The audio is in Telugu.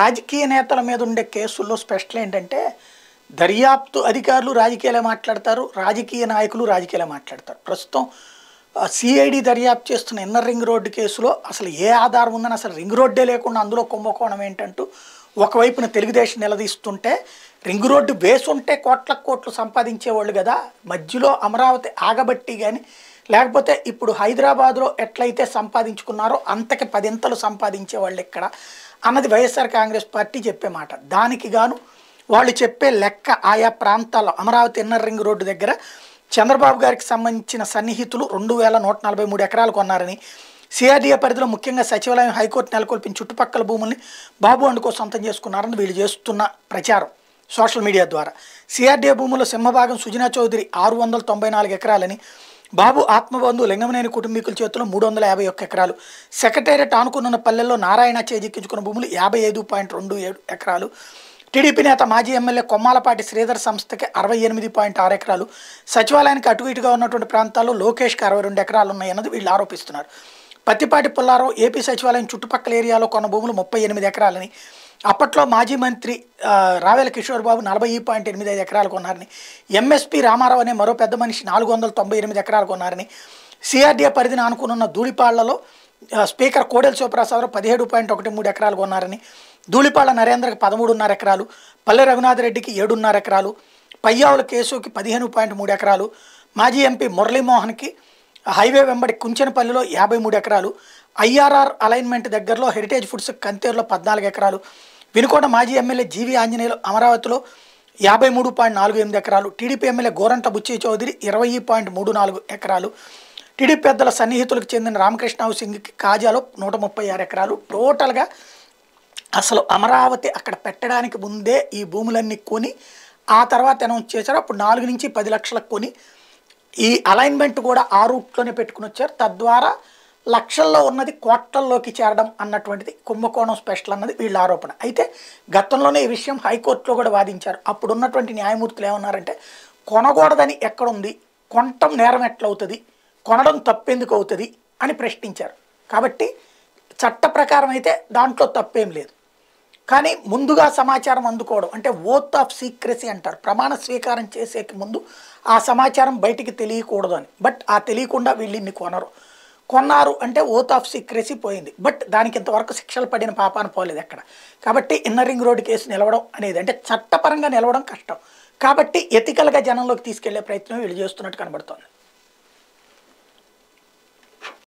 రాజకీయ నేతల మీద ఉండే కేసుల్లో స్పెషల్ ఏంటంటే దర్యాప్తు అధికారులు రాజకీయాలే మాట్లాడతారు రాజకీయ నాయకులు రాజకీయాలే మాట్లాడతారు ప్రస్తుతం సిఐడి దర్యాప్తు చేస్తున్న ఇన్నర్ రింగ్ రోడ్డు కేసులో అసలు ఏ ఆధారం ఉందని అసలు రింగ్ రోడ్డే లేకుండా అందులో కుంభకోణం ఏంటంటూ ఒకవైపున తెలుగుదేశం నిలదీస్తుంటే రింగ్ రోడ్డు బేస్ ఉంటే కోట్ల కోట్లు సంపాదించేవాళ్ళు కదా మధ్యలో అమరావతి ఆగబట్టి కానీ లేకపోతే ఇప్పుడు హైదరాబాద్లో ఎట్లయితే సంపాదించుకున్నారో అంతకి పదింతలు సంపాదించే వాళ్ళు ఇక్కడ అన్నది వైఎస్ఆర్ కాంగ్రెస్ పార్టీ చెప్పే మాట దానికి గాను వాళ్ళు చెప్పే లెక్క ఆయా ప్రాంతాల్లో అమరావతి ఇన్నర్ రింగ్ రోడ్డు దగ్గర చంద్రబాబు గారికి సంబంధించిన సన్నిహితులు రెండు వేల నూట నలభై మూడు ఎకరాలు కొన్నారని సిఆర్డీఏ పరిధిలో ముఖ్యంగా సచివాలయం హైకోర్టు నెలకొల్పిన చుట్టుపక్కల భూముల్ని బాబు అండుకో సొంతం చేసుకున్నారని వీళ్ళు చేస్తున్న ప్రచారం సోషల్ మీడియా ద్వారా సిఆర్డీఏ భూముల సింహభాగం సుజనా చౌదరి ఆరు వందల తొంభై నాలుగు ఎకరాలని బాబు ఆత్మబంధు లింగమనేని కుటుంబీకుల చేతిలో మూడు వందల యాభై ఒక్క ఎకరాలు సెక్రటేరియట్ ఆనుకున్న పల్లెల్లో నారాయణ చేజిక్కించుకున్న భూములు యాభై ఐదు పాయింట్ రెండు ఏడు ఎకరాలు టీడీపీ నేత మాజీ ఎమ్మెల్యే కొమ్మాలపాటి శ్రీధర్ సంస్థకి అరవై ఎనిమిది పాయింట్ ఆరు ఎకరాలు సచివాలయానికి అటు ఇటుగా ఉన్నటువంటి ప్రాంతాల్లో లోకేష్కి అరవై రెండు ఎకరాలు ఉన్నాయన్నది వీళ్ళు ఆరోపిస్తున్నారు పత్తిపాటి పుల్లారావు ఏపీ సచివాలయం చుట్టుపక్కల ఏరియాలో కొన్న భూములు ముప్పై ఎనిమిది ఎకరాలని అప్పట్లో మాజీ మంత్రి రావెల కిషోర్ బాబు నలభై పాయింట్ ఎనిమిది ఐదు ఎకరాలు కొన్నారని ఎంఎస్పి రామారావు అనే మరో పెద్ద మనిషి నాలుగు వందల తొంభై ఎనిమిది ఎకరాలు కొన్నారని సిఆర్డీఏ పరిధిని ఆనుకునున్న ధూళిపాళ్లలో స్పీకర్ కోడెల శివప్రసాదరావు పదిహేడు పాయింట్ ఒకటి మూడు ఎకరాలు కొన్నారని ధూళిపాళ్ల నరేంద్రకి పదమూడున్నర ఎకరాలు పల్లె రఘునాథ్ రెడ్డికి ఏడున్నర ఎకరాలు పయ్యావుల కేసుకి పదిహేను పాయింట్ మూడు ఎకరాలు మాజీ ఎంపీ మురళీమోహన్కి హైవే వెంబడి కుంచెనపల్లిలో యాభై మూడు ఎకరాలు ఐఆర్ఆర్ అలైన్మెంట్ దగ్గరలో హెరిటేజ్ ఫుడ్స్ కంతేరులో పద్నాలుగు ఎకరాలు వినుకోట మాజీ ఎమ్మెల్యే జీవి ఆంజనేయులు అమరావతిలో యాభై మూడు పాయింట్ నాలుగు ఎనిమిది ఎకరాలు టీడీపీ ఎమ్మెల్యే గోరంట బుచ్చి చౌదరి ఇరవై పాయింట్ మూడు నాలుగు ఎకరాలు టీడీపీ పెద్దల సన్నిహితులకు చెందిన రామకృష్ణావు సింగ్ కాజాలో నూట ముప్పై ఆరు ఎకరాలు టోటల్గా అసలు అమరావతి అక్కడ పెట్టడానికి ముందే ఈ భూములన్నీ కొని ఆ తర్వాత అనౌన్స్ చేశారు అప్పుడు నాలుగు నుంచి పది లక్షలకు కొని ఈ అలైన్మెంట్ కూడా ఆ రూట్లోనే పెట్టుకుని వచ్చారు తద్వారా లక్షల్లో ఉన్నది కోట్లల్లోకి చేరడం అన్నటువంటిది కుంభకోణం స్పెషల్ అన్నది వీళ్ళ ఆరోపణ అయితే గతంలోనే ఈ విషయం హైకోర్టులో కూడా వాదించారు అప్పుడు ఉన్నటువంటి న్యాయమూర్తులు ఏమన్నారంటే కొనకూడదని ఎక్కడుంది కొనటం నేరం ఎట్లవుతుంది కొనడం తప్పెందుకు అవుతుంది అని ప్రశ్నించారు కాబట్టి చట్ట ప్రకారం అయితే దాంట్లో తప్పేం లేదు కానీ ముందుగా సమాచారం అందుకోవడం అంటే ఓత్ ఆఫ్ సీక్రసీ అంటారు ప్రమాణ స్వీకారం చేసేకి ముందు ఆ సమాచారం బయటికి తెలియకూడదు అని బట్ ఆ తెలియకుండా వీళ్ళు ఇన్ని కొనరు కొన్నారు అంటే ఓత్ ఆఫ్ సీక్రెసీ పోయింది బట్ దానికి ఇంతవరకు శిక్షలు పడిన పాపాన పోలేదు ఎక్కడ కాబట్టి ఇన్నరింగ్ రోడ్డు రోడ్ కేసు నిలవడం అనేది అంటే చట్టపరంగా నిలవడం కష్టం కాబట్టి ఎథికల్గా జనంలోకి తీసుకెళ్లే ప్రయత్నం వీళ్ళు చేస్తున్నట్టు కనబడుతోంది